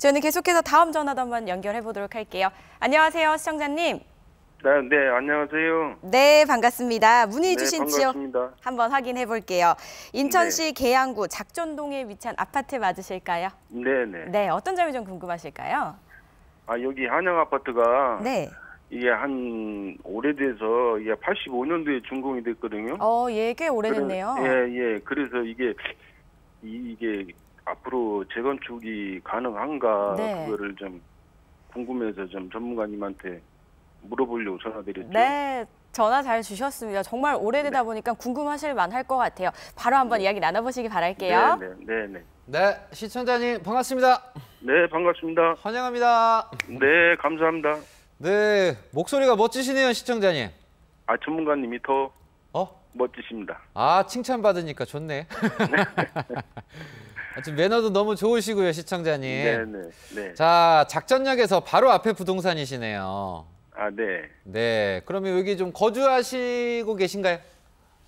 저는 계속해서 다음 전화도 한번 연결해 보도록 할게요. 안녕하세요, 시청자님. 네, 네, 안녕하세요. 네, 반갑습니다. 문의 네, 주신 네, 지역 한번 확인해 볼게요. 인천시 네. 계양구 작전동에 위치한 아파트 맞으실까요? 네, 네. 네, 어떤 점이 좀 궁금하실까요? 아, 여기 한양 아파트가 네. 이게 한 오래돼서 이게 85년도에 준공이 됐거든요. 어, 예, 꽤 오래됐네요. 그래, 예, 예. 그래서 이게 이게 앞으로 재건축이 가능한가 네. 그거를 좀 궁금해서 좀 전문가님한테 물어보려고 전화드렸죠. 네. 전화 잘 주셨습니다. 정말 오래되다 네. 보니까 궁금하실 만할 것 같아요. 바로 한번 네. 이야기 나눠보시기 바랄게요. 네, 네, 네, 네. 네, 시청자님 반갑습니다. 네, 반갑습니다. 환영합니다. 네, 감사합니다. 네, 목소리가 멋지시네요, 시청자님. 아, 전문가님이 더 어? 멋지십니다. 아, 칭찬받으니까 좋네. 아무튼 매너도 너무 좋으시고요, 시청자님. 네네. 네, 네. 자, 작전역에서 바로 앞에 부동산이시네요. 아, 네. 네. 그러면 여기 좀 거주하시고 계신가요?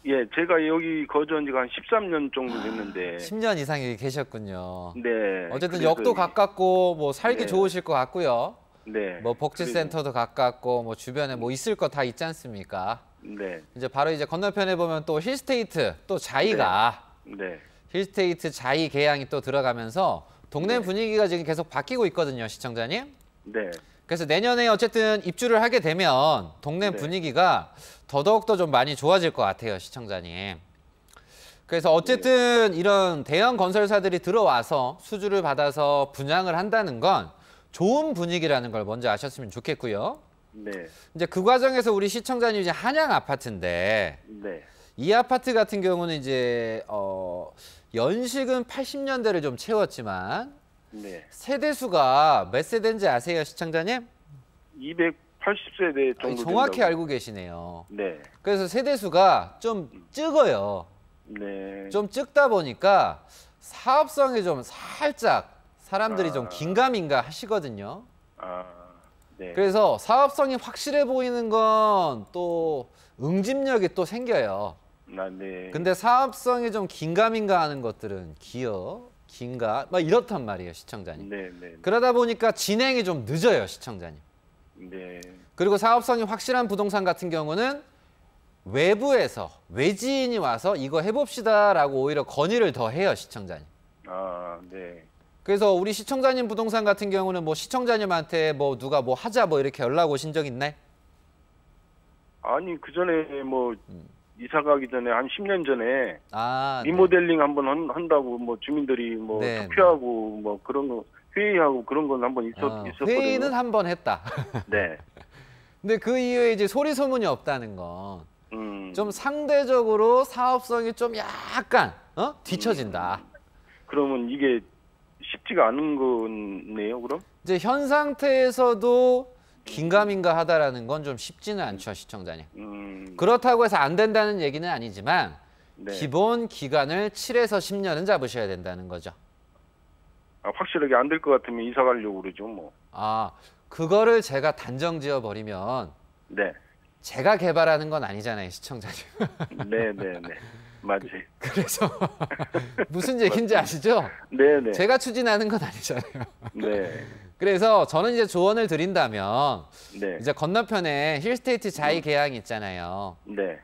예, 제가 여기 거주한 지가 한 13년 정도 됐는데. 10년 아, 이상 여기 계셨군요. 네. 어쨌든 역도 가깝고 뭐 살기 네. 좋으실 것 같고요. 네. 뭐 복지센터도 가깝고 뭐 주변에 뭐 있을 거 다 있지 않습니까? 네. 이제 바로 이제 건너편에 보면 또 힐스테이트 또 자이가 네. 네. 힐스테이트 자이 개양이 또 들어가면서 동네 네. 분위기가 지금 계속 바뀌고 있거든요, 시청자님. 네. 그래서 내년에 어쨌든 입주를 하게 되면 동네 네. 분위기가 더더욱더 좀 많이 좋아질 것 같아요, 시청자님. 그래서 네. 어쨌든 네. 이런 대형 건설사들이 들어와서 수주를 받아서 분양을 한다는 건 좋은 분위기라는 걸 먼저 아셨으면 좋겠고요. 네. 이제 그 과정에서 우리 시청자님 이제 한양 아파트인데 네. 이 아파트 같은 경우는 이제 어, 연식은 80년대를 좀 채웠지만 네. 세대수가 몇 세대인지 아세요, 시청자님? 280세대 정도 아 정확히 된다고. 알고 계시네요. 네. 그래서 세대수가 좀 음. 적어요. 네. 좀 적다 보니까 사업성이 좀 살짝 사람들이 아... 좀 긴가민가 하시거든요. 아... 네. 그래서 사업성이 확실해 보이는 건 또 응집력이 또 생겨요. 아, 네. 근데 사업성이 좀 긴가민가 하는 것들은 기어, 긴가, 막 이렇단 말이에요, 시청자님. 네, 네, 네. 그러다 보니까 진행이 좀 늦어요, 시청자님. 네. 그리고 사업성이 확실한 부동산 같은 경우는 외부에서 외지인이 와서 이거 해봅시다라고 오히려 건의를 더 해요, 시청자님. 아, 네. 그래서 우리 시청자님 부동산 같은 경우는 뭐 시청자님한테 뭐 누가 뭐 하자 뭐 이렇게 연락 오신 적 있나요? 아니 그 전에 뭐 음. 이사 가기 전에 한 10년 전에 아, 네. 리모델링 네. 한번 한, 다고뭐 주민들이 뭐 네. 투표하고 뭐 그런 거 회의하고 그런 건 한번 있었 어, 있었거든요. 회의는 한번 했다. 네. 근데 그 이후에 이제 소리 소문이 없다는 건좀 음. 상대적으로 사업성이 좀 약간 어? 뒤처진다. 음. 그러면 이게 쉽지가 않은 거네요, 그럼? 이제 현 상태에서도 긴가민가 하다라는 건 좀 쉽지는 않죠 시청자님. 음... 그렇다고 해서 안 된다는 얘기는 아니지만 네. 기본 기간을 7에서 10년은 잡으셔야 된다는 거죠. 아, 확실하게 안 될 것 같으면 이사 가려고 그러죠 뭐. 아 그거를 제가 단정 지어 버리면 네. 제가 개발하는 건 아니잖아요 시청자님. 네네네 네, 네, 네. 맞지. 그, 그래서 무슨 얘기인지 아시죠? 네네. 네. 제가 추진하는 건 아니잖아요. 네. 그래서 저는 이제 조언을 드린다면 네. 이제 건너편에 힐스테이트 자이 음. 계약이 있잖아요. 네.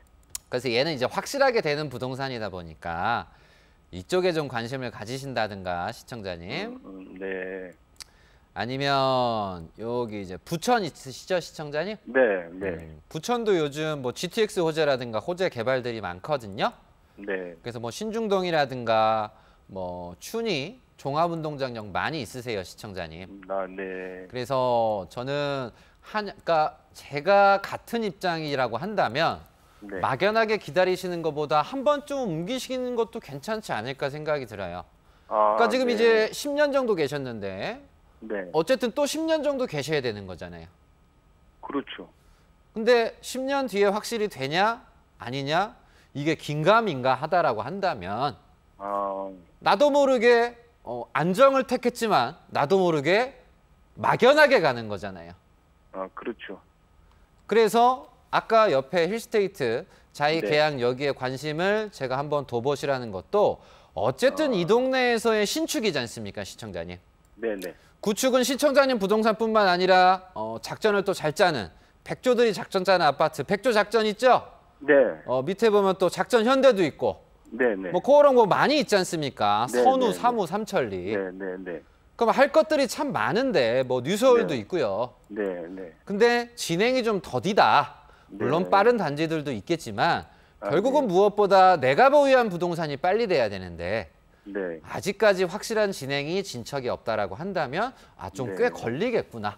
그래서 얘는 이제 확실하게 되는 부동산이다 보니까 이쪽에 좀 관심을 가지신다든가 시청자님. 음, 음 네. 아니면 여기 이제 부천 있으시죠 시청자님? 네, 네. 음, 부천도 요즘 뭐 GTX 호재라든가 호재 개발들이 많거든요. 네. 그래서 뭐 신중동이라든가 뭐춘이 종합운동장력 많이 있으세요, 시청자님. 음, 아, 네. 그래서 저는 한, 그러니까 제가 같은 입장이라고 한다면 네. 막연하게 기다리시는 것보다 한 번쯤 옮기시는 것도 괜찮지 않을까 생각이 들어요. 아, 그러니까 지금 네. 이제 10년 정도 계셨는데 네. 어쨌든 또 10년 정도 계셔야 되는 거잖아요. 그렇죠. 근데 10년 뒤에 확실히 되냐 아니냐 이게 긴가민가 하다라고 한다면 아... 나도 모르게 어, 안정을 택했지만 나도 모르게 막연하게 가는 거잖아요. 아, 그렇죠. 그래서 아까 옆에 힐스테이트 자이 네. 계약 여기에 관심을 제가 한번 둬보시라는 것도 어쨌든 아... 이 동네에서의 신축이지 않습니까, 시청자님? 네네. 구축은 시청자님 부동산뿐만 아니라 어, 작전을 또 잘 짜는 백조들이 작전 짜는 아파트, 백조 작전 있죠? 네. 어, 밑에 보면 또 작전 현대도 있고 네네. 뭐 그런 거 많이 있지 않습니까? 네네. 선우, 사무, 삼천리. 네네네. 그럼 할 것들이 참 많은데 뭐 뉴스월도 네. 있고요. 네네. 근데 진행이 좀 더디다. 물론 빠른 단지들도 있겠지만 아, 결국은 아, 네. 무엇보다 내가 보유한 부동산이 빨리 돼야 되는데 네. 아직까지 확실한 진행이 진척이 없다라고 한다면 아 좀꽤 네. 걸리겠구나.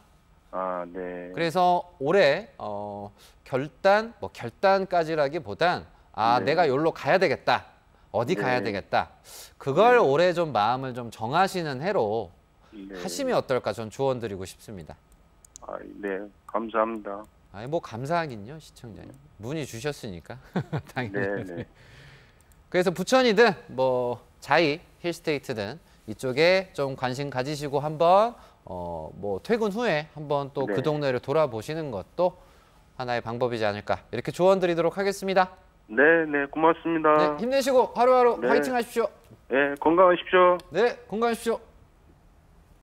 아, 네. 그래서 올해 어, 결단 뭐 결단까지라기보단 아 네. 내가 여기로 가야 되겠다 어디 가야 네. 되겠다. 그걸 네. 올해 좀 마음을 좀 정하시는 해로 네. 하시면 어떨까 전 조언드리고 싶습니다. 아, 네, 감사합니다. 아니 뭐 감사하긴요 시청자님 문의 주셨으니까 당연히. 네, 네. 그래서 부천이든 뭐 자이 힐스테이트든 이쪽에 좀 관심 가지시고 한번 어뭐 퇴근 후에 한번 또그 네. 동네를 돌아보시는 것도 하나의 방법이지 않을까 이렇게 조언드리도록 하겠습니다. 네, 네, 고맙습니다. 네, 힘내시고 하루하루 네. 화이팅 하십시오. 네, 건강하십시오. 네, 건강하십시오.